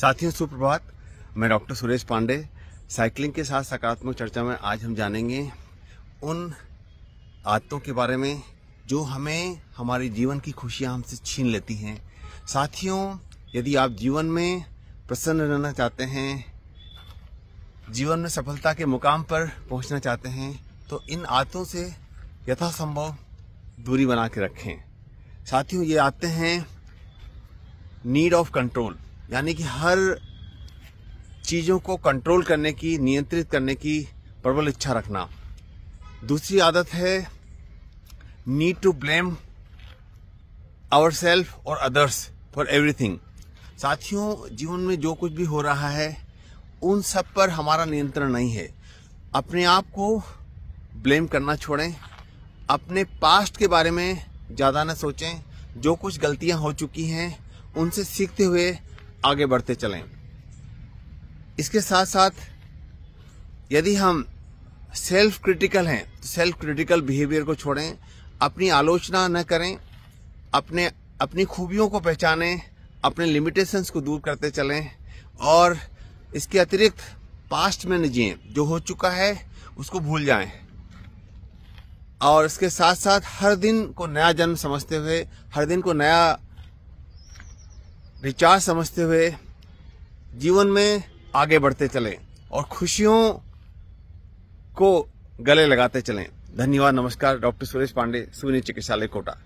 साथियों सुप्रभात मैं डॉक्टर सुरेश पांडे साइकिलिंग के साथ सकारात्मक चर्चा में आज हम जानेंगे उन आदतों के बारे में जो हमें हमारे जीवन की खुशियां हमसे छीन लेती हैं साथियों यदि आप जीवन में प्रसन्न रहना चाहते हैं जीवन में सफलता के मुकाम पर पहुंचना चाहते हैं तो इन आदतों से यथासंभव दूरी बना के रखें साथियों ये आते हैं नीड ऑफ कंट्रोल यानी कि हर चीज़ों को कंट्रोल करने की नियंत्रित करने की प्रबल इच्छा रखना दूसरी आदत है need to blame our self और अदर्स फॉर एवरीथिंग साथियों जीवन में जो कुछ भी हो रहा है उन सब पर हमारा नियंत्रण नहीं है अपने आप को ब्लेम करना छोड़ें अपने पास्ट के बारे में ज़्यादा न सोचें जो कुछ गलतियां हो चुकी हैं उनसे सीखते हुए आगे बढ़ते चलें इसके साथ साथ यदि हम सेल्फ क्रिटिकल हैं तो सेल्फ क्रिटिकल बिहेवियर को छोड़ें अपनी आलोचना न करें अपने अपनी खूबियों को पहचानें अपने लिमिटेशंस को दूर करते चलें और इसके अतिरिक्त पास्ट में न जिए जो हो चुका है उसको भूल जाएं और इसके साथ साथ हर दिन को नया जन्म समझते हुए हर दिन को नया रिचार्ज समझते हुए जीवन में आगे बढ़ते चलें और खुशियों को गले लगाते चलें धन्यवाद नमस्कार डॉक्टर सुरेश पांडे सुनी चिकित्सालय कोटा